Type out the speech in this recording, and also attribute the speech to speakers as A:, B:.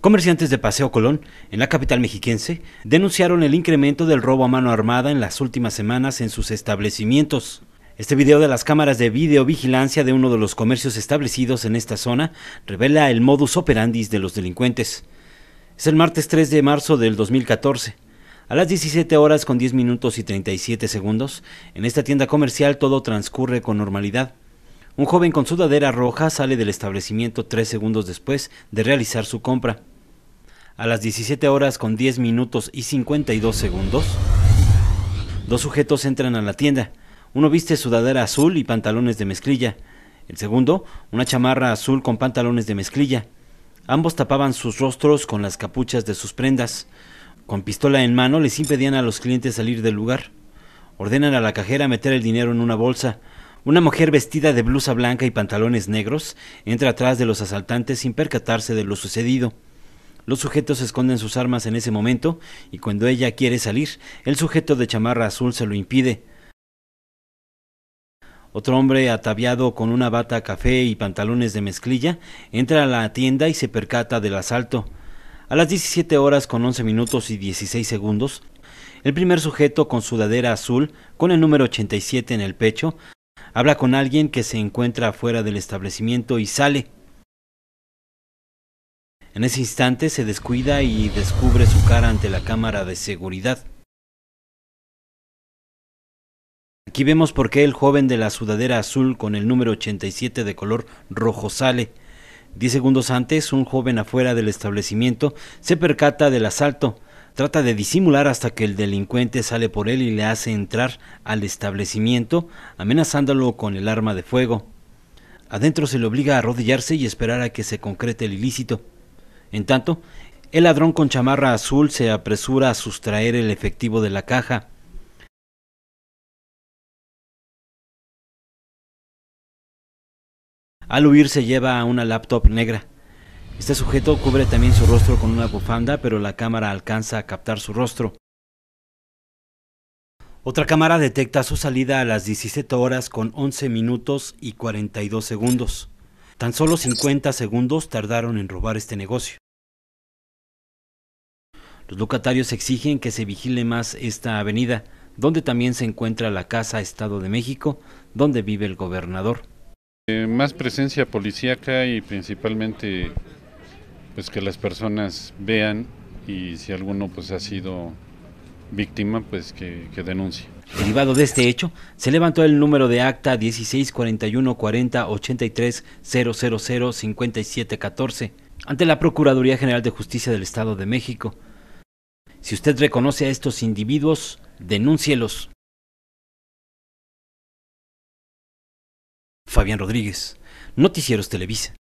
A: Comerciantes de Paseo Colón, en la capital mexiquense, denunciaron el incremento del robo a mano armada en las últimas semanas en sus establecimientos. Este video de las cámaras de videovigilancia de uno de los comercios establecidos en esta zona revela el modus operandi de los delincuentes. Es el martes 3 de marzo del 2014. A las 17 horas con 10 minutos y 37 segundos, en esta tienda comercial todo transcurre con normalidad. Un joven con sudadera roja sale del establecimiento tres segundos después de realizar su compra a las 17 horas con 10 minutos y 52 segundos, dos sujetos entran a la tienda. Uno viste sudadera azul y pantalones de mezclilla. El segundo, una chamarra azul con pantalones de mezclilla. Ambos tapaban sus rostros con las capuchas de sus prendas. Con pistola en mano les impedían a los clientes salir del lugar. Ordenan a la cajera meter el dinero en una bolsa. Una mujer vestida de blusa blanca y pantalones negros entra atrás de los asaltantes sin percatarse de lo sucedido. Los sujetos esconden sus armas en ese momento y cuando ella quiere salir, el sujeto de chamarra azul se lo impide. Otro hombre ataviado con una bata café y pantalones de mezclilla entra a la tienda y se percata del asalto. A las 17 horas con 11 minutos y 16 segundos, el primer sujeto con sudadera azul con el número 87 en el pecho habla con alguien que se encuentra afuera del establecimiento y sale. En ese instante se descuida y descubre su cara ante la cámara de seguridad. Aquí vemos por qué el joven de la sudadera azul con el número 87 de color rojo sale. Diez segundos antes, un joven afuera del establecimiento se percata del asalto. Trata de disimular hasta que el delincuente sale por él y le hace entrar al establecimiento, amenazándolo con el arma de fuego. Adentro se le obliga a arrodillarse y esperar a que se concrete el ilícito. En tanto, el ladrón con chamarra azul se apresura a sustraer el efectivo de la caja. Al huir se lleva a una laptop negra. Este sujeto cubre también su rostro con una bufanda, pero la cámara alcanza a captar su rostro. Otra cámara detecta su salida a las 17 horas con 11 minutos y 42 segundos. Tan solo 50 segundos tardaron en robar este negocio. Los locatarios exigen que se vigile más esta avenida, donde también se encuentra la Casa Estado de México, donde vive el gobernador. Eh, más presencia policíaca y principalmente pues que las personas vean y si alguno pues ha sido víctima pues que, que denuncie. Derivado de este hecho, se levantó el número de acta 1641 40 5714 ante la Procuraduría General de Justicia del Estado de México si usted reconoce a estos individuos, denúncielos. Fabián Rodríguez, Noticieros Televisa.